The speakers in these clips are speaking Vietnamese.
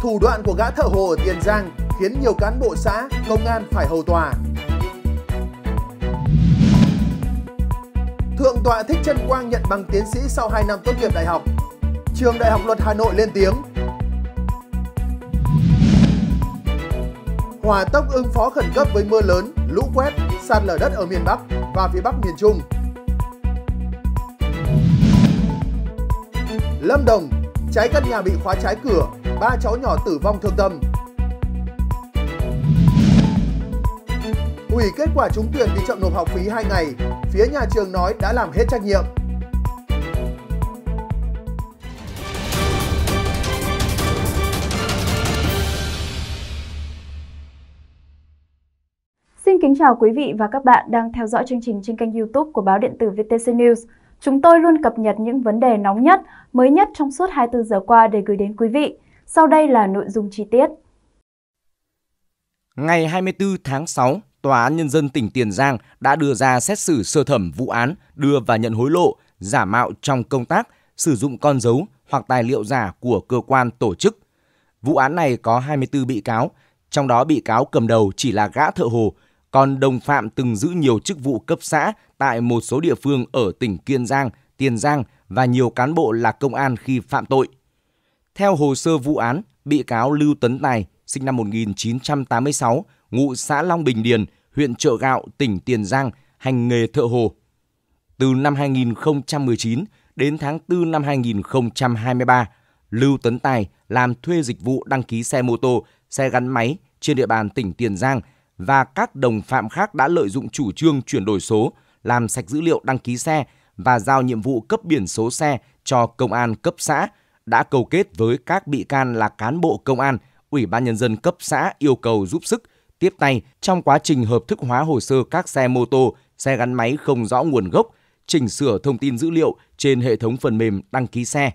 Thủ đoạn của gã thợ hồ ở Tiền Giang khiến nhiều cán bộ xã, công an phải hầu tòa. Thượng tọa Thích Trân Quang nhận bằng tiến sĩ sau 2 năm tốt nghiệp đại học. Trường Đại học Luật Hà Nội lên tiếng. Hòa tốc ứng phó khẩn cấp với mưa lớn, lũ quét, sạt lở đất ở miền Bắc và phía Bắc miền Trung. Lâm Đồng, cháy căn nhà bị khóa trái cửa ba cháu nhỏ tử vong thương tâm. Hủy kết quả trúng tuyển vì chậm nộp học phí 2 ngày, phía nhà trường nói đã làm hết trách nhiệm. Xin kính chào quý vị và các bạn đang theo dõi chương trình trên kênh youtube của báo điện tử VTC News. Chúng tôi luôn cập nhật những vấn đề nóng nhất, mới nhất trong suốt 24 giờ qua để gửi đến quý vị. Sau đây là nội dung chi tiết. Ngày 24 tháng 6, Tòa án Nhân dân tỉnh Tiền Giang đã đưa ra xét xử sơ thẩm vụ án đưa và nhận hối lộ, giả mạo trong công tác, sử dụng con dấu hoặc tài liệu giả của cơ quan tổ chức. Vụ án này có 24 bị cáo, trong đó bị cáo cầm đầu chỉ là gã thợ hồ, còn đồng phạm từng giữ nhiều chức vụ cấp xã tại một số địa phương ở tỉnh Kiên Giang, Tiền Giang và nhiều cán bộ là công an khi phạm tội – theo hồ sơ vụ án, bị cáo Lưu Tấn Tài, sinh năm 1986, ngụ xã Long Bình Điền, huyện Trợ Gạo, tỉnh Tiền Giang, hành nghề thợ hồ. Từ năm 2019 đến tháng 4 năm 2023, Lưu Tấn Tài làm thuê dịch vụ đăng ký xe mô tô, xe gắn máy trên địa bàn tỉnh Tiền Giang và các đồng phạm khác đã lợi dụng chủ trương chuyển đổi số, làm sạch dữ liệu đăng ký xe và giao nhiệm vụ cấp biển số xe cho công an cấp xã đã cầu kết với các bị can là cán bộ công an, Ủy ban Nhân dân cấp xã yêu cầu giúp sức. Tiếp tay, trong quá trình hợp thức hóa hồ sơ các xe mô tô, xe gắn máy không rõ nguồn gốc, chỉnh sửa thông tin dữ liệu trên hệ thống phần mềm đăng ký xe.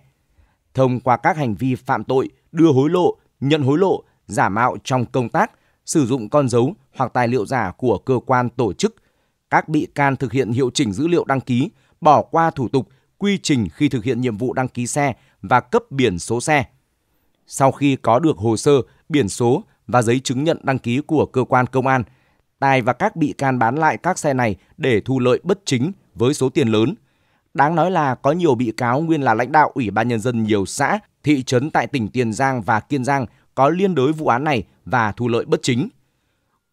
Thông qua các hành vi phạm tội, đưa hối lộ, nhận hối lộ, giả mạo trong công tác, sử dụng con dấu hoặc tài liệu giả của cơ quan tổ chức, các bị can thực hiện hiệu chỉnh dữ liệu đăng ký, bỏ qua thủ tục, quy trình khi thực hiện nhiệm vụ đăng ký xe và cấp biển số xe. Sau khi có được hồ sơ, biển số và giấy chứng nhận đăng ký của cơ quan công an, Tài và các bị can bán lại các xe này để thu lợi bất chính với số tiền lớn. Đáng nói là có nhiều bị cáo nguyên là lãnh đạo Ủy ban Nhân dân nhiều xã, thị trấn tại tỉnh Tiền Giang và Kiên Giang có liên đối vụ án này và thu lợi bất chính.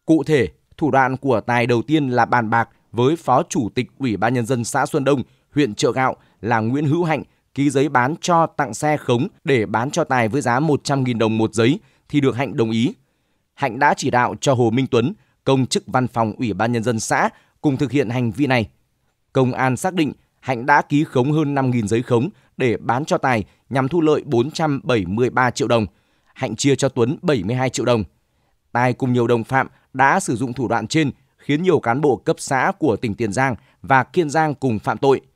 Cụ thể, thủ đoạn của Tài đầu tiên là bàn bạc với Phó Chủ tịch Ủy ban Nhân dân xã Xuân Đông, huyện Trợ Gạo là Nguyễn Hữu Hạnh ký giấy bán cho tặng xe khống để bán cho Tài với giá 100.000 đồng một giấy thì được Hạnh đồng ý. Hạnh đã chỉ đạo cho Hồ Minh Tuấn, công chức văn phòng Ủy ban Nhân dân xã, cùng thực hiện hành vi này. Công an xác định Hạnh đã ký khống hơn 5.000 giấy khống để bán cho Tài nhằm thu lợi 473 triệu đồng. Hạnh chia cho Tuấn 72 triệu đồng. Tài cùng nhiều đồng phạm đã sử dụng thủ đoạn trên khiến nhiều cán bộ cấp xã của tỉnh Tiền Giang và Kiên Giang cùng phạm tội –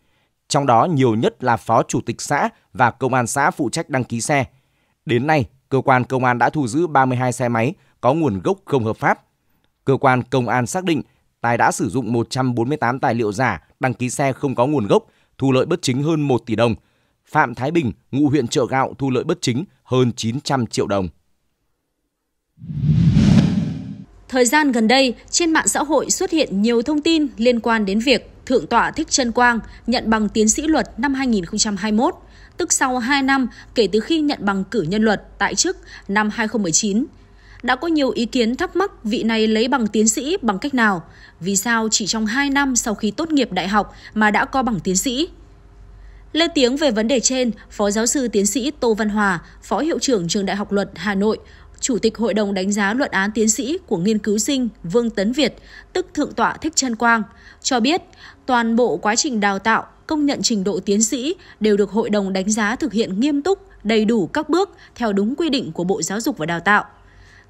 trong đó nhiều nhất là phó chủ tịch xã và công an xã phụ trách đăng ký xe. Đến nay, cơ quan công an đã thu giữ 32 xe máy có nguồn gốc không hợp pháp. Cơ quan công an xác định Tài đã sử dụng 148 tài liệu giả đăng ký xe không có nguồn gốc, thu lợi bất chính hơn 1 tỷ đồng. Phạm Thái Bình, ngụ huyện Trợ Gạo thu lợi bất chính hơn 900 triệu đồng. Thời gian gần đây, trên mạng xã hội xuất hiện nhiều thông tin liên quan đến việc Thượng tọa Thích Trân Quang nhận bằng tiến sĩ luật năm 2021, tức sau 2 năm kể từ khi nhận bằng cử nhân luật tại chức năm 2019. Đã có nhiều ý kiến thắc mắc vị này lấy bằng tiến sĩ bằng cách nào, vì sao chỉ trong 2 năm sau khi tốt nghiệp đại học mà đã có bằng tiến sĩ. Lên Tiếng về vấn đề trên, Phó Giáo sư Tiến sĩ Tô Văn Hòa, Phó Hiệu trưởng Trường Đại học Luật Hà Nội Chủ tịch Hội đồng đánh giá luận án tiến sĩ của nghiên cứu sinh Vương Tấn Việt, tức Thượng tọa Thích Trân Quang, cho biết toàn bộ quá trình đào tạo, công nhận trình độ tiến sĩ đều được Hội đồng đánh giá thực hiện nghiêm túc, đầy đủ các bước theo đúng quy định của Bộ Giáo dục và Đào tạo.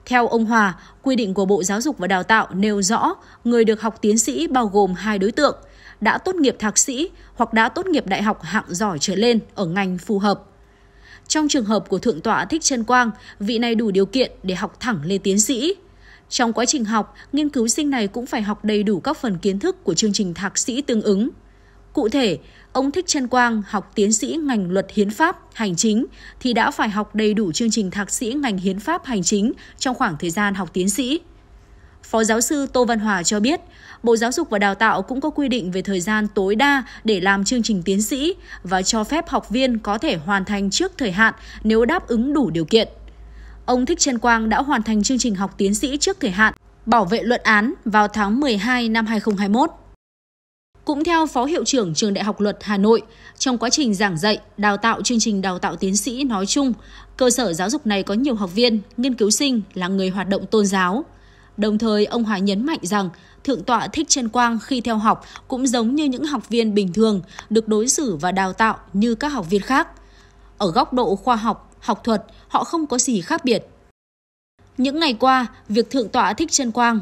Theo ông Hòa, quy định của Bộ Giáo dục và Đào tạo nêu rõ người được học tiến sĩ bao gồm hai đối tượng, đã tốt nghiệp thạc sĩ hoặc đã tốt nghiệp đại học hạng giỏi trở lên ở ngành phù hợp. Trong trường hợp của Thượng tọa Thích Trân Quang, vị này đủ điều kiện để học thẳng lên tiến sĩ. Trong quá trình học, nghiên cứu sinh này cũng phải học đầy đủ các phần kiến thức của chương trình thạc sĩ tương ứng. Cụ thể, ông Thích Trân Quang học tiến sĩ ngành luật hiến pháp, hành chính thì đã phải học đầy đủ chương trình thạc sĩ ngành hiến pháp, hành chính trong khoảng thời gian học tiến sĩ. Phó giáo sư Tô Văn Hòa cho biết, Bộ Giáo dục và Đào tạo cũng có quy định về thời gian tối đa để làm chương trình tiến sĩ và cho phép học viên có thể hoàn thành trước thời hạn nếu đáp ứng đủ điều kiện. Ông Thích Trân Quang đã hoàn thành chương trình học tiến sĩ trước thời hạn, bảo vệ luận án vào tháng 12 năm 2021. Cũng theo Phó Hiệu trưởng Trường Đại học Luật Hà Nội, trong quá trình giảng dạy, đào tạo chương trình đào tạo tiến sĩ nói chung, cơ sở giáo dục này có nhiều học viên, nghiên cứu sinh là người hoạt động tôn giáo, Đồng thời, ông hòa nhấn mạnh rằng Thượng tọa Thích Trân Quang khi theo học cũng giống như những học viên bình thường, được đối xử và đào tạo như các học viên khác. Ở góc độ khoa học, học thuật, họ không có gì khác biệt. Những ngày qua, việc Thượng tọa Thích Trân Quang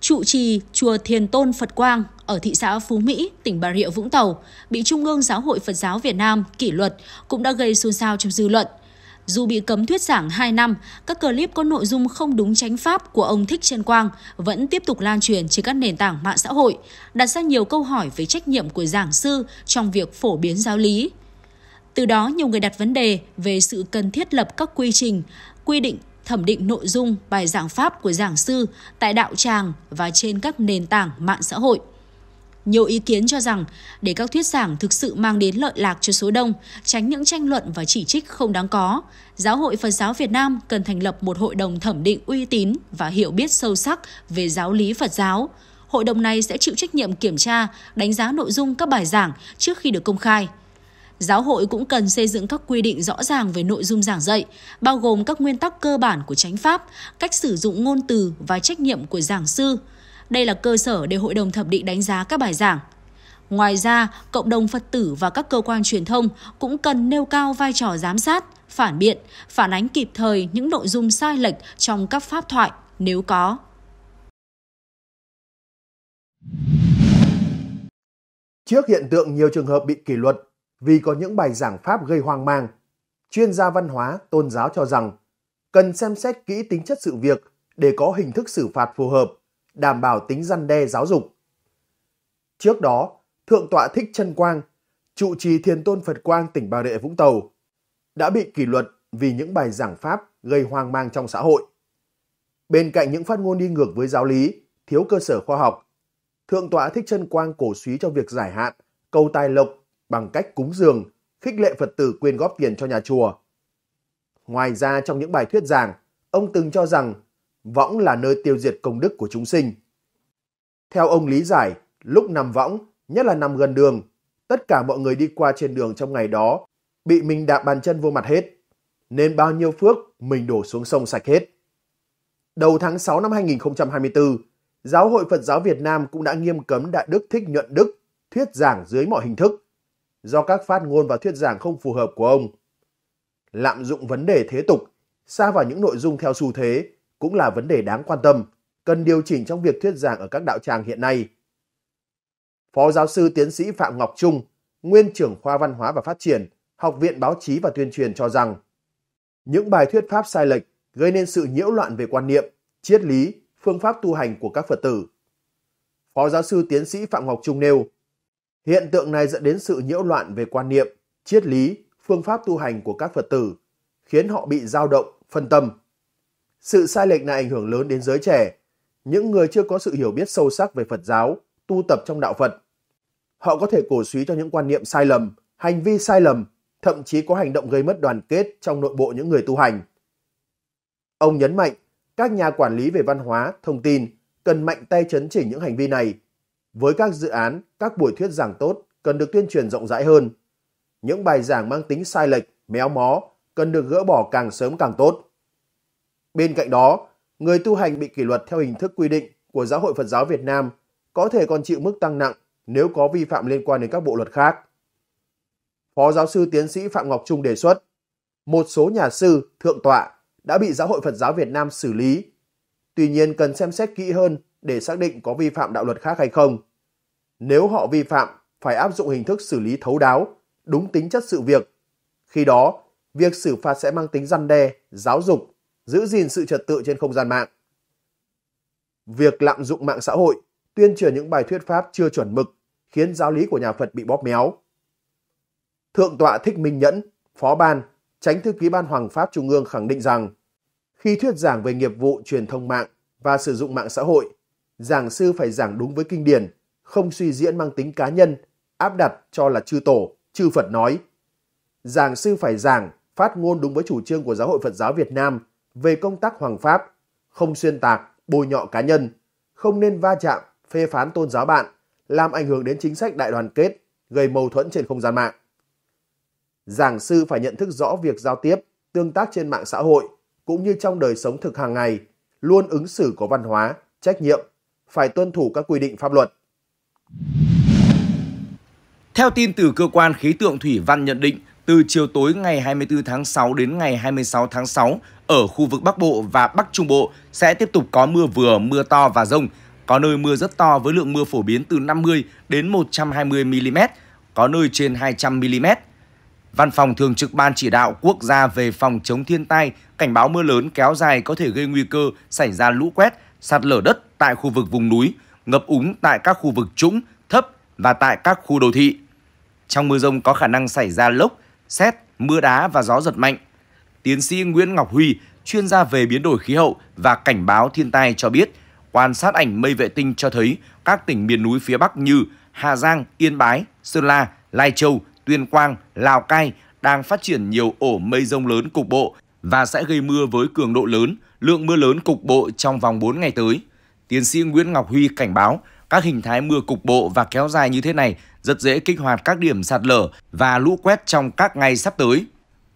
trụ trì chùa Thiền Tôn Phật Quang ở thị xã Phú Mỹ, tỉnh Bà Rịa, Vũng Tàu, bị Trung ương Giáo hội Phật giáo Việt Nam kỷ luật cũng đã gây xôn xao trong dư luận – dù bị cấm thuyết giảng 2 năm, các clip có nội dung không đúng chánh pháp của ông Thích Trân Quang vẫn tiếp tục lan truyền trên các nền tảng mạng xã hội, đặt ra nhiều câu hỏi về trách nhiệm của giảng sư trong việc phổ biến giáo lý. Từ đó, nhiều người đặt vấn đề về sự cần thiết lập các quy trình, quy định thẩm định nội dung bài giảng pháp của giảng sư tại đạo tràng và trên các nền tảng mạng xã hội. Nhiều ý kiến cho rằng để các thuyết giảng thực sự mang đến lợi lạc cho số đông, tránh những tranh luận và chỉ trích không đáng có, Giáo hội Phật giáo Việt Nam cần thành lập một hội đồng thẩm định uy tín và hiểu biết sâu sắc về giáo lý Phật giáo. Hội đồng này sẽ chịu trách nhiệm kiểm tra, đánh giá nội dung các bài giảng trước khi được công khai. Giáo hội cũng cần xây dựng các quy định rõ ràng về nội dung giảng dạy, bao gồm các nguyên tắc cơ bản của chánh pháp, cách sử dụng ngôn từ và trách nhiệm của giảng sư đây là cơ sở để hội đồng thẩm định đánh giá các bài giảng. Ngoài ra, cộng đồng Phật tử và các cơ quan truyền thông cũng cần nêu cao vai trò giám sát, phản biện, phản ánh kịp thời những nội dung sai lệch trong các pháp thoại nếu có. Trước hiện tượng nhiều trường hợp bị kỷ luật vì có những bài giảng pháp gây hoang mang, chuyên gia văn hóa, tôn giáo cho rằng cần xem xét kỹ tính chất sự việc để có hình thức xử phạt phù hợp đảm bảo tính răn đe giáo dục. Trước đó, Thượng tọa Thích Trân Quang, trụ trì Thiền Tôn Phật Quang tỉnh Bà Rịa Vũng Tàu, đã bị kỷ luật vì những bài giảng Pháp gây hoang mang trong xã hội. Bên cạnh những phát ngôn đi ngược với giáo lý, thiếu cơ sở khoa học, Thượng tọa Thích Trân Quang cổ suý cho việc giải hạn, cầu tài lộc bằng cách cúng dường, khích lệ Phật tử quyên góp tiền cho nhà chùa. Ngoài ra trong những bài thuyết giảng, ông từng cho rằng võng là nơi tiêu diệt công đức của chúng sinh. Theo ông lý giải, lúc nằm võng, nhất là nằm gần đường, tất cả mọi người đi qua trên đường trong ngày đó bị mình đạp bàn chân vô mặt hết, nên bao nhiêu phước mình đổ xuống sông sạch hết. Đầu tháng 6 năm 2024, Giáo hội Phật giáo Việt Nam cũng đã nghiêm cấm Đại Đức Thích Nhuận Đức thuyết giảng dưới mọi hình thức, do các phát ngôn và thuyết giảng không phù hợp của ông. Lạm dụng vấn đề thế tục, xa vào những nội dung theo xu thế, cũng là vấn đề đáng quan tâm, cần điều chỉnh trong việc thuyết giảng ở các đạo tràng hiện nay. Phó giáo sư tiến sĩ Phạm Ngọc Trung, nguyên trưởng khoa văn hóa và phát triển, Học viện Báo chí và Tuyên truyền cho rằng, những bài thuyết pháp sai lệch gây nên sự nhiễu loạn về quan niệm, triết lý, phương pháp tu hành của các Phật tử. Phó giáo sư tiến sĩ Phạm Ngọc Trung nêu, hiện tượng này dẫn đến sự nhiễu loạn về quan niệm, triết lý, phương pháp tu hành của các Phật tử, khiến họ bị dao động, phân tâm. Sự sai lệch này ảnh hưởng lớn đến giới trẻ, những người chưa có sự hiểu biết sâu sắc về Phật giáo, tu tập trong đạo Phật. Họ có thể cổ suý cho những quan niệm sai lầm, hành vi sai lầm, thậm chí có hành động gây mất đoàn kết trong nội bộ những người tu hành. Ông nhấn mạnh, các nhà quản lý về văn hóa, thông tin cần mạnh tay chấn chỉnh những hành vi này. Với các dự án, các buổi thuyết giảng tốt cần được tuyên truyền rộng rãi hơn. Những bài giảng mang tính sai lệch, méo mó cần được gỡ bỏ càng sớm càng tốt. Bên cạnh đó, người tu hành bị kỷ luật theo hình thức quy định của Giáo hội Phật giáo Việt Nam có thể còn chịu mức tăng nặng nếu có vi phạm liên quan đến các bộ luật khác. Phó giáo sư tiến sĩ Phạm Ngọc Trung đề xuất, một số nhà sư, thượng tọa đã bị Giáo hội Phật giáo Việt Nam xử lý. Tuy nhiên cần xem xét kỹ hơn để xác định có vi phạm đạo luật khác hay không. Nếu họ vi phạm, phải áp dụng hình thức xử lý thấu đáo, đúng tính chất sự việc. Khi đó, việc xử phạt sẽ mang tính răn đe, giáo dục giữ gìn sự trật tự trên không gian mạng. Việc lạm dụng mạng xã hội, tuyên truyền những bài thuyết pháp chưa chuẩn mực khiến giáo lý của nhà Phật bị bóp méo. Thượng tọa Thích Minh Nhẫn, Phó Ban, Tránh Thư ký Ban Hoàng Pháp Trung ương khẳng định rằng khi thuyết giảng về nghiệp vụ truyền thông mạng và sử dụng mạng xã hội, giảng sư phải giảng đúng với kinh điển, không suy diễn mang tính cá nhân, áp đặt cho là chư tổ, chư Phật nói. Giảng sư phải giảng, phát ngôn đúng với chủ trương của Giáo hội Phật giáo Việt Nam về công tác hoàng pháp, không xuyên tạc, bôi nhọ cá nhân, không nên va chạm, phê phán tôn giáo bạn, làm ảnh hưởng đến chính sách đại đoàn kết, gây mâu thuẫn trên không gian mạng. Giảng sư phải nhận thức rõ việc giao tiếp, tương tác trên mạng xã hội, cũng như trong đời sống thực hàng ngày, luôn ứng xử có văn hóa, trách nhiệm, phải tuân thủ các quy định pháp luật. Theo tin từ cơ quan khí tượng thủy văn nhận định, từ chiều tối ngày 24 tháng 6 đến ngày 26 tháng 6, ở khu vực Bắc Bộ và Bắc Trung Bộ sẽ tiếp tục có mưa vừa, mưa to và rông. Có nơi mưa rất to với lượng mưa phổ biến từ 50 đến 120 mm, có nơi trên 200 mm. Văn phòng Thường trực Ban Chỉ đạo Quốc gia về phòng chống thiên tai cảnh báo mưa lớn kéo dài có thể gây nguy cơ xảy ra lũ quét, sạt lở đất tại khu vực vùng núi, ngập úng tại các khu vực trũng, thấp và tại các khu đô thị. Trong mưa rông có khả năng xảy ra lốc, xét, mưa đá và gió giật mạnh tiến sĩ Nguyễn Ngọc Huy, chuyên gia về biến đổi khí hậu và cảnh báo thiên tai cho biết, quan sát ảnh mây vệ tinh cho thấy các tỉnh miền núi phía Bắc như Hà Giang, Yên Bái, Sơn La, Lai Châu, Tuyên Quang, Lào Cai đang phát triển nhiều ổ mây rông lớn cục bộ và sẽ gây mưa với cường độ lớn, lượng mưa lớn cục bộ trong vòng 4 ngày tới. Tiến sĩ Nguyễn Ngọc Huy cảnh báo các hình thái mưa cục bộ và kéo dài như thế này rất dễ kích hoạt các điểm sạt lở và lũ quét trong các ngày sắp tới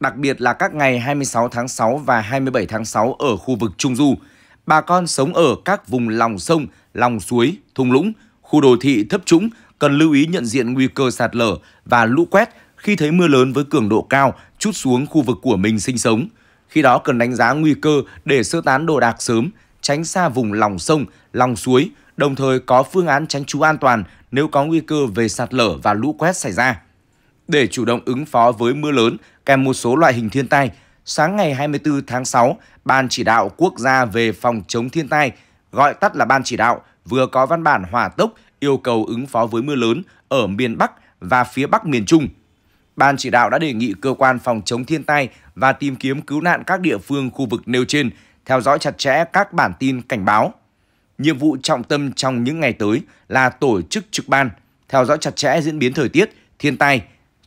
đặc biệt là các ngày 26 tháng 6 và 27 tháng 6 ở khu vực Trung Du. Bà con sống ở các vùng lòng sông, lòng suối, thung lũng, khu đô thị thấp trũng cần lưu ý nhận diện nguy cơ sạt lở và lũ quét khi thấy mưa lớn với cường độ cao chút xuống khu vực của mình sinh sống. Khi đó cần đánh giá nguy cơ để sơ tán đồ đạc sớm, tránh xa vùng lòng sông, lòng suối, đồng thời có phương án tránh trú an toàn nếu có nguy cơ về sạt lở và lũ quét xảy ra để chủ động ứng phó với mưa lớn kèm một số loại hình thiên tai. Sáng ngày 24 tháng 6, Ban Chỉ đạo Quốc gia về phòng chống thiên tai, gọi tắt là Ban Chỉ đạo, vừa có văn bản hỏa tốc yêu cầu ứng phó với mưa lớn ở miền Bắc và phía Bắc miền Trung. Ban chỉ đạo đã đề nghị cơ quan phòng chống thiên tai và tìm kiếm cứu nạn các địa phương khu vực nêu trên theo dõi chặt chẽ các bản tin cảnh báo. Nhiệm vụ trọng tâm trong những ngày tới là tổ chức trực ban, theo dõi chặt chẽ diễn biến thời tiết, thiên tai,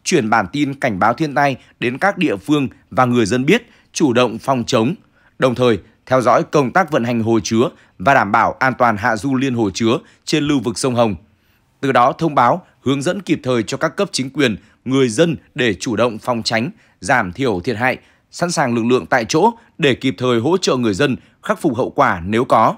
chuyển bản tin cảnh báo thiên tai đến các địa phương và người dân biết, chủ động phòng chống, đồng thời theo dõi công tác vận hành hồ chứa và đảm bảo an toàn hạ du liên hồ chứa trên lưu vực sông Hồng. Từ đó thông báo, hướng dẫn kịp thời cho các cấp chính quyền, người dân để chủ động phòng tránh, giảm thiểu thiệt hại, sẵn sàng lực lượng tại chỗ để kịp thời hỗ trợ người dân khắc phục hậu quả nếu có.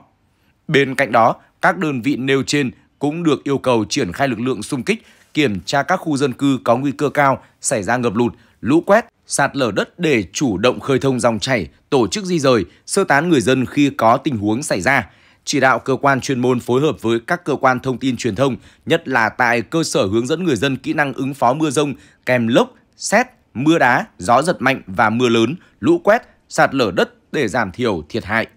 Bên cạnh đó, các đơn vị nêu trên cũng được yêu cầu triển khai lực lượng xung kích kiểm tra các khu dân cư có nguy cơ cao xảy ra ngập lụt, lũ quét, sạt lở đất để chủ động khơi thông dòng chảy, tổ chức di rời, sơ tán người dân khi có tình huống xảy ra chỉ đạo cơ quan chuyên môn phối hợp với các cơ quan thông tin truyền thông, nhất là tại cơ sở hướng dẫn người dân kỹ năng ứng phó mưa rông kèm lốc, xét, mưa đá, gió giật mạnh và mưa lớn, lũ quét, sạt lở đất để giảm thiểu thiệt hại.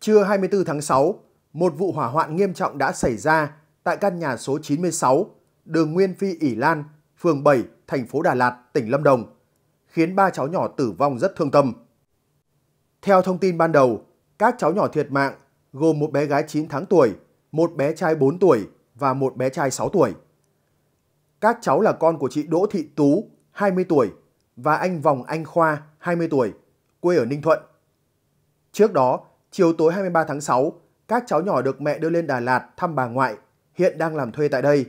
Trưa 24 tháng 6, một vụ hỏa hoạn nghiêm trọng đã xảy ra tại căn nhà số 96, đường Nguyên Phi ỉ Lan, phường 7, thành phố Đà Lạt, tỉnh Lâm Đồng, khiến ba cháu nhỏ tử vong rất thương tâm. Theo thông tin ban đầu, các cháu nhỏ thiệt mạng gồm một bé gái 9 tháng tuổi, một bé trai 4 tuổi và một bé trai 6 tuổi. Các cháu là con của chị Đỗ Thị Tú, 20 tuổi và anh Vòng Anh Khoa, 20 tuổi, quê ở Ninh Thuận. Trước đó, chiều tối 23 tháng 6, các cháu nhỏ được mẹ đưa lên Đà Lạt thăm bà ngoại, hiện đang làm thuê tại đây.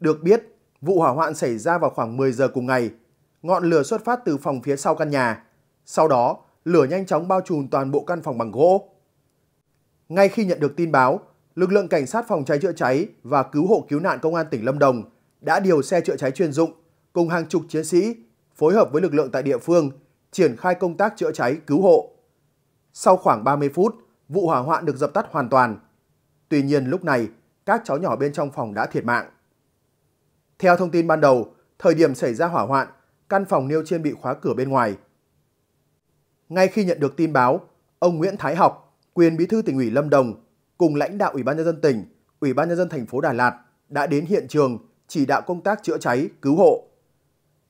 Được biết, vụ hỏa hoạn xảy ra vào khoảng 10 giờ cùng ngày. Ngọn lửa xuất phát từ phòng phía sau căn nhà. Sau đó, lửa nhanh chóng bao trùm toàn bộ căn phòng bằng gỗ. Ngay khi nhận được tin báo, lực lượng cảnh sát phòng cháy chữa cháy và cứu hộ cứu nạn công an tỉnh Lâm Đồng đã điều xe chữa cháy chuyên dụng cùng hàng chục chiến sĩ phối hợp với lực lượng tại địa phương triển khai công tác chữa cháy cứu hộ. Sau khoảng 30 phút, vụ hỏa hoạn được dập tắt hoàn toàn. Tuy nhiên lúc này, các cháu nhỏ bên trong phòng đã thiệt mạng. Theo thông tin ban đầu, thời điểm xảy ra hỏa hoạn, căn phòng nêu trên bị khóa cửa bên ngoài. Ngay khi nhận được tin báo, ông Nguyễn Thái Học, quyền bí thư tỉnh ủy Lâm Đồng, cùng lãnh đạo Ủy ban nhân dân tỉnh, Ủy ban nhân dân thành phố Đà Lạt đã đến hiện trường chỉ đạo công tác chữa cháy, cứu hộ.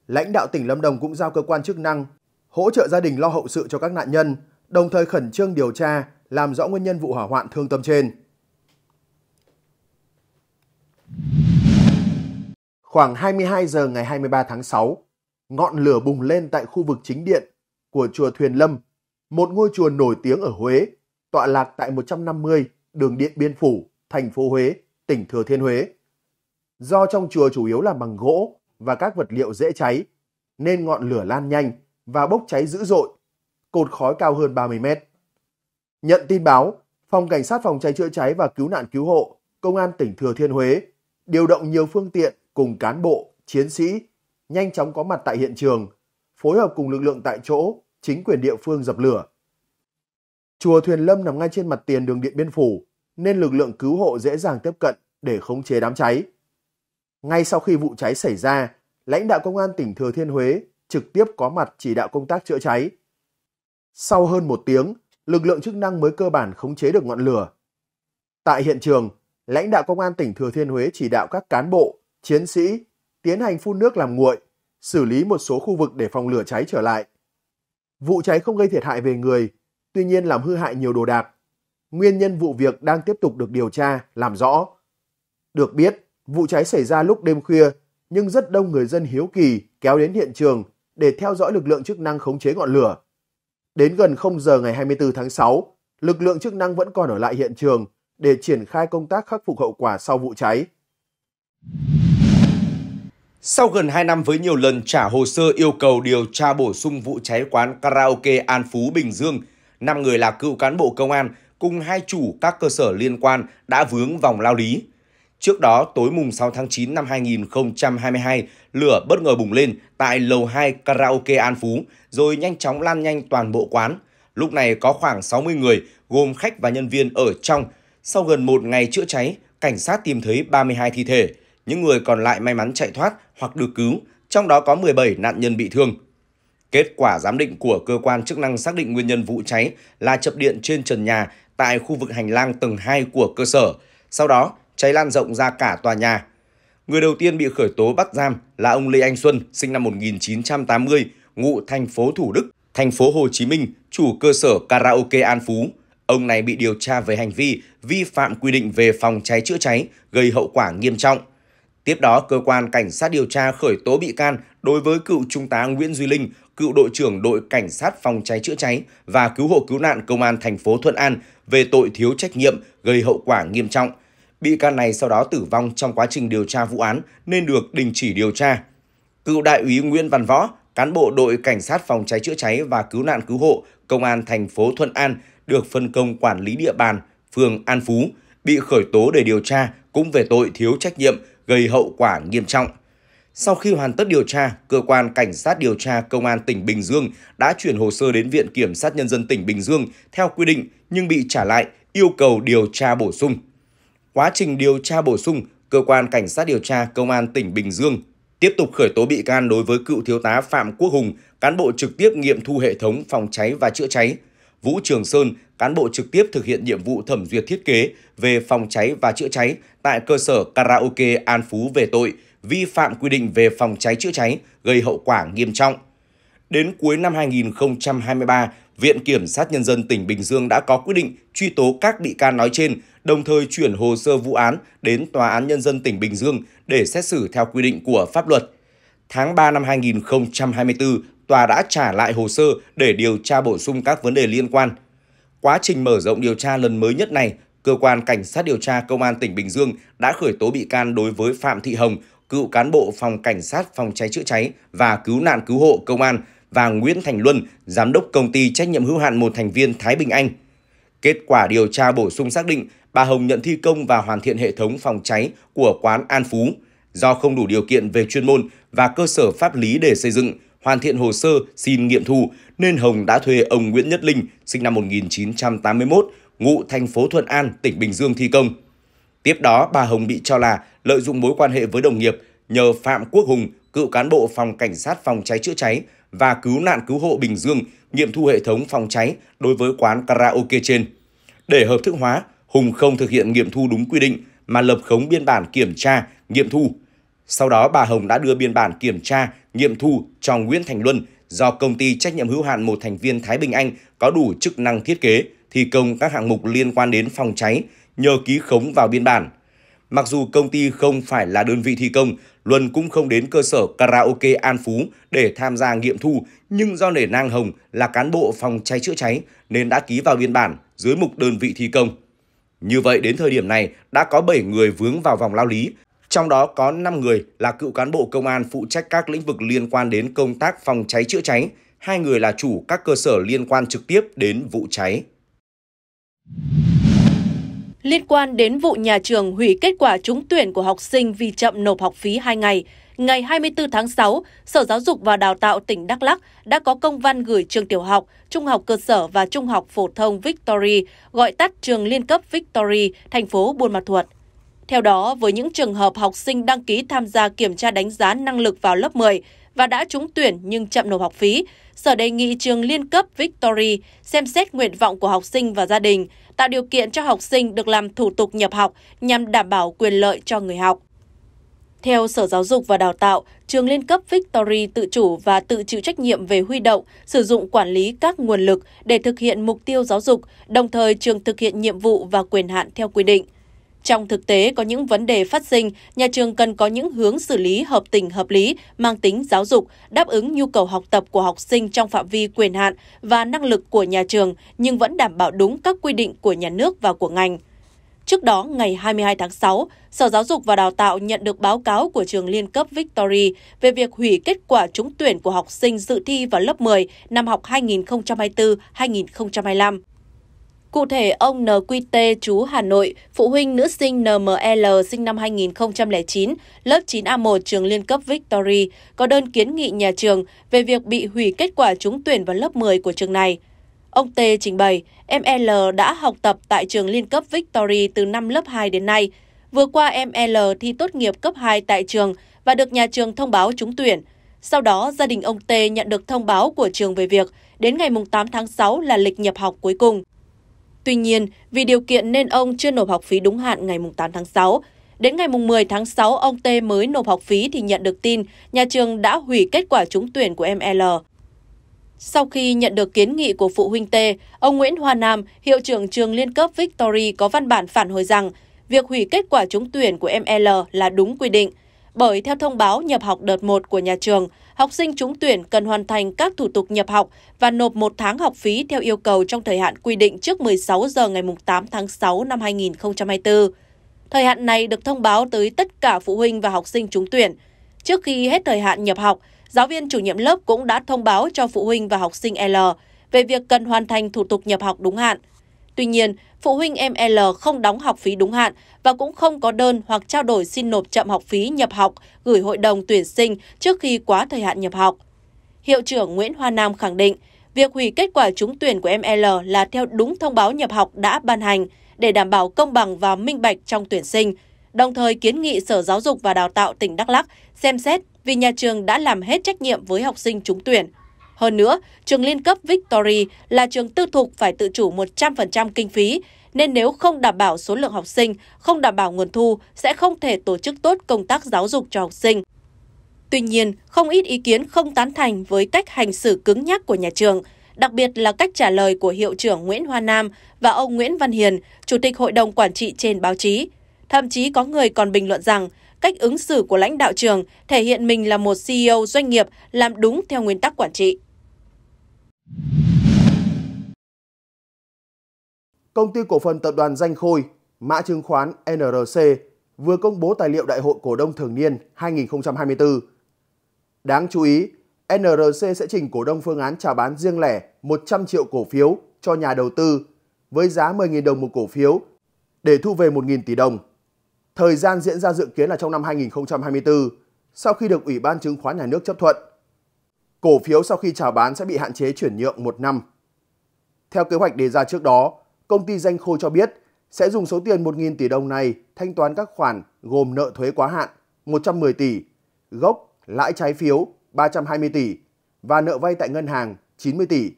Lãnh đạo tỉnh Lâm Đồng cũng giao cơ quan chức năng hỗ trợ gia đình lo hậu sự cho các nạn nhân, đồng thời khẩn trương điều tra, làm rõ nguyên nhân vụ hỏa hoạn thương tâm trên. Khoảng 22 giờ ngày 23 tháng 6, ngọn lửa bùng lên tại khu vực chính điện của chùa Thuyền Lâm, một ngôi chùa nổi tiếng ở Huế, tọa lạc tại 150 đường Điện Biên Phủ, thành phố Huế, tỉnh Thừa Thiên Huế. Do trong chùa chủ yếu là bằng gỗ và các vật liệu dễ cháy, nên ngọn lửa lan nhanh và bốc cháy dữ dội cột khói cao hơn 30 mét. Nhận tin báo, Phòng Cảnh sát Phòng cháy chữa cháy và Cứu nạn Cứu hộ, Công an tỉnh Thừa Thiên Huế điều động nhiều phương tiện cùng cán bộ, chiến sĩ nhanh chóng có mặt tại hiện trường, phối hợp cùng lực lượng tại chỗ, chính quyền địa phương dập lửa. Chùa Thuyền Lâm nằm ngay trên mặt tiền đường Điện Biên Phủ, nên lực lượng cứu hộ dễ dàng tiếp cận để khống chế đám cháy. Ngay sau khi vụ cháy xảy ra, lãnh đạo công an tỉnh Thừa Thiên Huế trực tiếp có mặt chỉ đạo công tác chữa cháy, sau hơn một tiếng, lực lượng chức năng mới cơ bản khống chế được ngọn lửa. Tại hiện trường, lãnh đạo công an tỉnh Thừa Thiên Huế chỉ đạo các cán bộ, chiến sĩ tiến hành phun nước làm nguội, xử lý một số khu vực để phòng lửa cháy trở lại. Vụ cháy không gây thiệt hại về người, tuy nhiên làm hư hại nhiều đồ đạc. Nguyên nhân vụ việc đang tiếp tục được điều tra, làm rõ. Được biết, vụ cháy xảy ra lúc đêm khuya, nhưng rất đông người dân hiếu kỳ kéo đến hiện trường để theo dõi lực lượng chức năng khống chế ngọn lửa. Đến gần 0 giờ ngày 24 tháng 6, lực lượng chức năng vẫn còn ở lại hiện trường để triển khai công tác khắc phục hậu quả sau vụ cháy. Sau gần 2 năm với nhiều lần trả hồ sơ yêu cầu điều tra bổ sung vụ cháy quán karaoke An Phú Bình Dương, 5 người là cựu cán bộ công an cùng hai chủ các cơ sở liên quan đã vướng vòng lao lý. Trước đó, tối mùng 6 tháng 9 năm 2022, lửa bất ngờ bùng lên tại lầu 2 karaoke An Phú, rồi nhanh chóng lan nhanh toàn bộ quán. Lúc này có khoảng 60 người, gồm khách và nhân viên ở trong. Sau gần một ngày chữa cháy, cảnh sát tìm thấy 32 thi thể. Những người còn lại may mắn chạy thoát hoặc được cứu, trong đó có 17 nạn nhân bị thương. Kết quả giám định của cơ quan chức năng xác định nguyên nhân vụ cháy là chập điện trên trần nhà tại khu vực hành lang tầng 2 của cơ sở. Sau đó, cháy lan rộng ra cả tòa nhà. Người đầu tiên bị khởi tố bắt giam là ông Lê Anh Xuân, sinh năm 1980, ngụ thành phố Thủ Đức, thành phố Hồ Chí Minh, chủ cơ sở karaoke An Phú. Ông này bị điều tra về hành vi vi phạm quy định về phòng cháy chữa cháy gây hậu quả nghiêm trọng. Tiếp đó, cơ quan cảnh sát điều tra khởi tố bị can đối với cựu trung tá Nguyễn Duy Linh, cựu đội trưởng đội cảnh sát phòng cháy chữa cháy và cứu hộ cứu nạn công an thành phố Thuận An về tội thiếu trách nhiệm gây hậu quả nghiêm trọng Bị can này sau đó tử vong trong quá trình điều tra vụ án nên được đình chỉ điều tra. Cựu đại úy Nguyễn Văn Võ, cán bộ đội cảnh sát phòng cháy chữa cháy và cứu nạn cứu hộ công an thành phố Thuận An được phân công quản lý địa bàn phường An Phú, bị khởi tố để điều tra cũng về tội thiếu trách nhiệm gây hậu quả nghiêm trọng. Sau khi hoàn tất điều tra, cơ quan cảnh sát điều tra công an tỉnh Bình Dương đã chuyển hồ sơ đến Viện kiểm sát nhân dân tỉnh Bình Dương theo quy định nhưng bị trả lại yêu cầu điều tra bổ sung. Quá trình điều tra bổ sung, cơ quan cảnh sát điều tra công an tỉnh Bình Dương tiếp tục khởi tố bị can đối với cựu thiếu tá Phạm Quốc Hùng, cán bộ trực tiếp nghiệm thu hệ thống phòng cháy và chữa cháy, Vũ Trường Sơn, cán bộ trực tiếp thực hiện nhiệm vụ thẩm duyệt thiết kế về phòng cháy và chữa cháy tại cơ sở karaoke An Phú về tội vi phạm quy định về phòng cháy chữa cháy gây hậu quả nghiêm trọng. Đến cuối năm 2023, Viện Kiểm sát Nhân dân tỉnh Bình Dương đã có quyết định truy tố các bị can nói trên, đồng thời chuyển hồ sơ vụ án đến Tòa án Nhân dân tỉnh Bình Dương để xét xử theo quy định của pháp luật. Tháng 3 năm 2024, Tòa đã trả lại hồ sơ để điều tra bổ sung các vấn đề liên quan. Quá trình mở rộng điều tra lần mới nhất này, Cơ quan Cảnh sát điều tra Công an tỉnh Bình Dương đã khởi tố bị can đối với Phạm Thị Hồng, cựu cán bộ phòng Cảnh sát phòng cháy chữa cháy và cứu nạn cứu hộ Công an và Nguyễn Thành Luân, giám đốc công ty trách nhiệm hữu hạn một thành viên Thái Bình Anh. Kết quả điều tra bổ sung xác định bà Hồng nhận thi công và hoàn thiện hệ thống phòng cháy của quán An Phú. Do không đủ điều kiện về chuyên môn và cơ sở pháp lý để xây dựng, hoàn thiện hồ sơ xin nghiệm thu nên Hồng đã thuê ông Nguyễn Nhất Linh, sinh năm 1981, ngụ thành phố Thuận An, tỉnh Bình Dương thi công. Tiếp đó, bà Hồng bị cho là lợi dụng mối quan hệ với đồng nghiệp nhờ Phạm Quốc Hùng, cựu cán bộ phòng cảnh sát phòng cháy chữa cháy và Cứu nạn Cứu hộ Bình Dương nghiệm thu hệ thống phòng cháy đối với quán karaoke trên. Để hợp thức hóa, Hùng không thực hiện nghiệm thu đúng quy định mà lập khống biên bản kiểm tra, nghiệm thu. Sau đó bà Hồng đã đưa biên bản kiểm tra, nghiệm thu cho Nguyễn Thành Luân do công ty trách nhiệm hữu hạn một thành viên Thái Bình Anh có đủ chức năng thiết kế, thi công các hạng mục liên quan đến phòng cháy nhờ ký khống vào biên bản. Mặc dù công ty không phải là đơn vị thi công, Luân cũng không đến cơ sở karaoke An Phú để tham gia nghiệm thu, nhưng do nể Nang Hồng là cán bộ phòng cháy chữa cháy nên đã ký vào biên bản dưới mục đơn vị thi công. Như vậy đến thời điểm này đã có 7 người vướng vào vòng lao lý, trong đó có 5 người là cựu cán bộ công an phụ trách các lĩnh vực liên quan đến công tác phòng cháy chữa cháy, hai người là chủ các cơ sở liên quan trực tiếp đến vụ cháy liên quan đến vụ nhà trường hủy kết quả trúng tuyển của học sinh vì chậm nộp học phí 2 ngày. Ngày 24 tháng 6, Sở Giáo dục và Đào tạo tỉnh Đắk Lắc đã có công văn gửi trường tiểu học, trung học cơ sở và trung học phổ thông Victory, gọi tắt trường liên cấp Victory, thành phố Buôn Ma Thuột. Theo đó, với những trường hợp học sinh đăng ký tham gia kiểm tra đánh giá năng lực vào lớp 10, và đã trúng tuyển nhưng chậm nộp học phí, Sở đề nghị trường liên cấp Victory xem xét nguyện vọng của học sinh và gia đình, tạo điều kiện cho học sinh được làm thủ tục nhập học nhằm đảm bảo quyền lợi cho người học. Theo Sở Giáo dục và Đào tạo, trường liên cấp Victory tự chủ và tự chịu trách nhiệm về huy động, sử dụng quản lý các nguồn lực để thực hiện mục tiêu giáo dục, đồng thời trường thực hiện nhiệm vụ và quyền hạn theo quy định. Trong thực tế có những vấn đề phát sinh, nhà trường cần có những hướng xử lý hợp tình hợp lý, mang tính giáo dục, đáp ứng nhu cầu học tập của học sinh trong phạm vi quyền hạn và năng lực của nhà trường nhưng vẫn đảm bảo đúng các quy định của nhà nước và của ngành. Trước đó, ngày 22 tháng 6, Sở Giáo dục và Đào tạo nhận được báo cáo của trường liên cấp Victory về việc hủy kết quả trúng tuyển của học sinh dự thi vào lớp 10 năm học 2024-2025. Cụ thể, ông NQT chú Hà Nội, phụ huynh nữ sinh NML sinh năm 2009, lớp 9A1 trường liên cấp Victory, có đơn kiến nghị nhà trường về việc bị hủy kết quả trúng tuyển vào lớp 10 của trường này. Ông T trình bày, em đã học tập tại trường liên cấp Victory từ năm lớp 2 đến nay. Vừa qua em thi tốt nghiệp cấp 2 tại trường và được nhà trường thông báo trúng tuyển. Sau đó, gia đình ông T nhận được thông báo của trường về việc đến ngày 8 tháng 6 là lịch nhập học cuối cùng. Tuy nhiên, vì điều kiện nên ông chưa nộp học phí đúng hạn ngày 8 tháng 6. Đến ngày 10 tháng 6, ông T mới nộp học phí thì nhận được tin nhà trường đã hủy kết quả trúng tuyển của em L. Sau khi nhận được kiến nghị của phụ huynh T, ông Nguyễn Hoa Nam, hiệu trưởng trường liên cấp Victory có văn bản phản hồi rằng việc hủy kết quả trúng tuyển của em L là đúng quy định – bởi theo thông báo nhập học đợt 1 của nhà trường, học sinh trúng tuyển cần hoàn thành các thủ tục nhập học và nộp một tháng học phí theo yêu cầu trong thời hạn quy định trước 16 giờ ngày 8 tháng 6 năm 2024. Thời hạn này được thông báo tới tất cả phụ huynh và học sinh trúng tuyển. Trước khi hết thời hạn nhập học, giáo viên chủ nhiệm lớp cũng đã thông báo cho phụ huynh và học sinh L về việc cần hoàn thành thủ tục nhập học đúng hạn. Tuy nhiên, phụ huynh em L không đóng học phí đúng hạn và cũng không có đơn hoặc trao đổi xin nộp chậm học phí nhập học gửi hội đồng tuyển sinh trước khi quá thời hạn nhập học. Hiệu trưởng Nguyễn Hoa Nam khẳng định, việc hủy kết quả trúng tuyển của em L là theo đúng thông báo nhập học đã ban hành để đảm bảo công bằng và minh bạch trong tuyển sinh, đồng thời kiến nghị Sở Giáo dục và Đào tạo tỉnh Đắk Lắk xem xét vì nhà trường đã làm hết trách nhiệm với học sinh trúng tuyển. Hơn nữa, trường liên cấp Victory là trường tư thục phải tự chủ 100% kinh phí, nên nếu không đảm bảo số lượng học sinh, không đảm bảo nguồn thu, sẽ không thể tổ chức tốt công tác giáo dục cho học sinh. Tuy nhiên, không ít ý kiến không tán thành với cách hành xử cứng nhắc của nhà trường, đặc biệt là cách trả lời của hiệu trưởng Nguyễn Hoa Nam và ông Nguyễn Văn Hiền, Chủ tịch Hội đồng Quản trị trên báo chí. Thậm chí có người còn bình luận rằng cách ứng xử của lãnh đạo trường thể hiện mình là một CEO doanh nghiệp làm đúng theo nguyên tắc quản trị. Công ty cổ phần tập đoàn Danh Khôi, mã chứng khoán NRC vừa công bố tài liệu đại hội cổ đông thường niên 2024. Đáng chú ý, NRC sẽ trình cổ đông phương án chào bán riêng lẻ 100 triệu cổ phiếu cho nhà đầu tư với giá 10.000 đồng một cổ phiếu để thu về 1.000 tỷ đồng. Thời gian diễn ra dự kiến là trong năm 2024 sau khi được Ủy ban chứng khoán nhà nước chấp thuận cổ phiếu sau khi chào bán sẽ bị hạn chế chuyển nhượng một năm. Theo kế hoạch đề ra trước đó, công ty danh khôi cho biết sẽ dùng số tiền 1.000 tỷ đồng này thanh toán các khoản gồm nợ thuế quá hạn 110 tỷ, gốc lãi trái phiếu 320 tỷ và nợ vay tại ngân hàng 90 tỷ.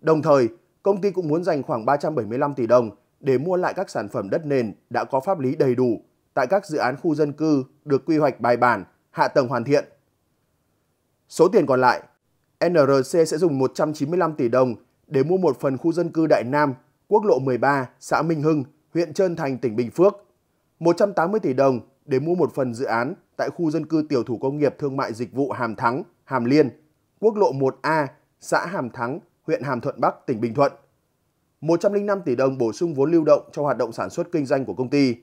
Đồng thời, công ty cũng muốn dành khoảng 375 tỷ đồng để mua lại các sản phẩm đất nền đã có pháp lý đầy đủ tại các dự án khu dân cư được quy hoạch bài bản, hạ tầng hoàn thiện. Số tiền còn lại, NRC sẽ dùng 195 tỷ đồng để mua một phần khu dân cư Đại Nam, quốc lộ 13, xã Minh Hưng, huyện Trơn Thành, tỉnh Bình Phước, 180 tỷ đồng để mua một phần dự án tại khu dân cư tiểu thủ công nghiệp thương mại dịch vụ Hàm Thắng, Hàm Liên, quốc lộ 1A, xã Hàm Thắng, huyện Hàm Thuận Bắc, tỉnh Bình Thuận. 105 tỷ đồng bổ sung vốn lưu động cho hoạt động sản xuất kinh doanh của công ty.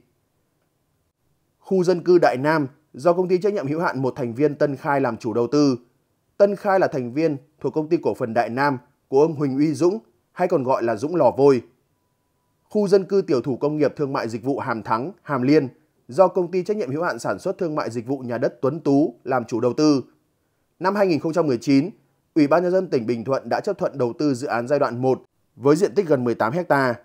Khu dân cư Đại Nam do công ty trách nhiệm hữu hạn một thành viên Tân Khai làm chủ đầu tư Tân Khai là thành viên thuộc công ty cổ phần Đại Nam của ông Huỳnh Uy Dũng hay còn gọi là Dũng Lò Vôi. Khu dân cư tiểu thủ công nghiệp thương mại dịch vụ Hàm Thắng, Hàm Liên do công ty trách nhiệm hữu hạn sản xuất thương mại dịch vụ nhà đất Tuấn Tú làm chủ đầu tư. Năm 2019, Ủy ban nhân dân tỉnh Bình Thuận đã chấp thuận đầu tư dự án giai đoạn 1 với diện tích gần 18 ha.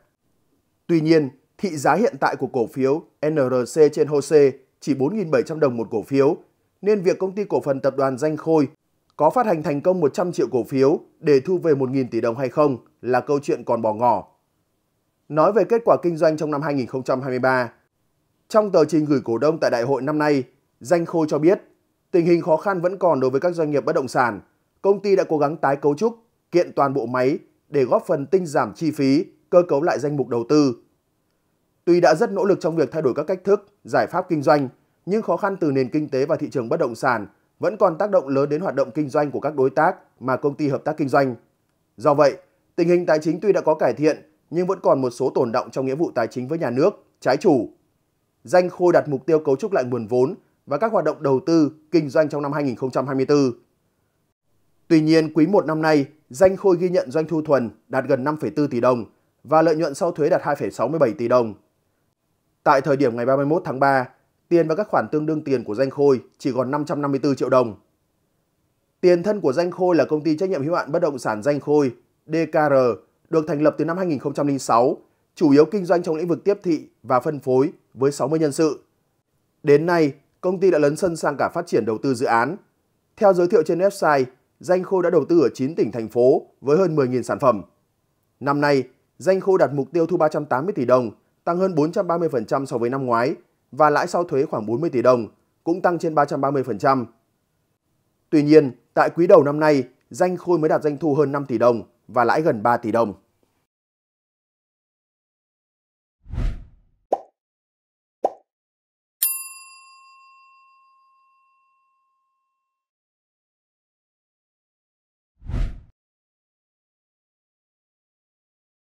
Tuy nhiên, thị giá hiện tại của cổ phiếu NRC trên HOSE chỉ 4.700 đồng một cổ phiếu, nên việc công ty cổ phần tập đoàn Danh Khôi có phát hành thành công 100 triệu cổ phiếu để thu về 1.000 tỷ đồng hay không là câu chuyện còn bỏ ngỏ. Nói về kết quả kinh doanh trong năm 2023, trong tờ trình gửi cổ đông tại đại hội năm nay, Danh Khôi cho biết tình hình khó khăn vẫn còn đối với các doanh nghiệp bất động sản. Công ty đã cố gắng tái cấu trúc, kiện toàn bộ máy để góp phần tinh giảm chi phí, cơ cấu lại danh mục đầu tư. Tuy đã rất nỗ lực trong việc thay đổi các cách thức, giải pháp kinh doanh, nhưng khó khăn từ nền kinh tế và thị trường bất động sản vẫn còn tác động lớn đến hoạt động kinh doanh của các đối tác mà công ty hợp tác kinh doanh. Do vậy, tình hình tài chính tuy đã có cải thiện nhưng vẫn còn một số tồn động trong nghĩa vụ tài chính với nhà nước, trái chủ. Danh Khôi đặt mục tiêu cấu trúc lại nguồn vốn và các hoạt động đầu tư, kinh doanh trong năm 2024. Tuy nhiên, quý 1 năm nay, Danh Khôi ghi nhận doanh thu thuần đạt gần 5,4 tỷ đồng và lợi nhuận sau thuế đạt 2,67 tỷ đồng. Tại thời điểm ngày 31 tháng 3, Tiền và các khoản tương đương tiền của Danh Khôi chỉ còn 554 triệu đồng. Tiền thân của Danh Khôi là công ty trách nhiệm hữu hạn bất động sản Danh Khôi, DKR, được thành lập từ năm 2006, chủ yếu kinh doanh trong lĩnh vực tiếp thị và phân phối với 60 nhân sự. Đến nay, công ty đã lấn sân sang cả phát triển đầu tư dự án. Theo giới thiệu trên website, Danh Khôi đã đầu tư ở 9 tỉnh thành phố với hơn 10.000 sản phẩm. Năm nay, Danh Khôi đặt mục tiêu thu 380 tỷ đồng, tăng hơn 430% so với năm ngoái và lãi sau thuế khoảng 40 tỷ đồng, cũng tăng trên 330%. Tuy nhiên, tại quý đầu năm nay, Danh Khôi mới đạt doanh thu hơn 5 tỷ đồng và lãi gần 3 tỷ đồng.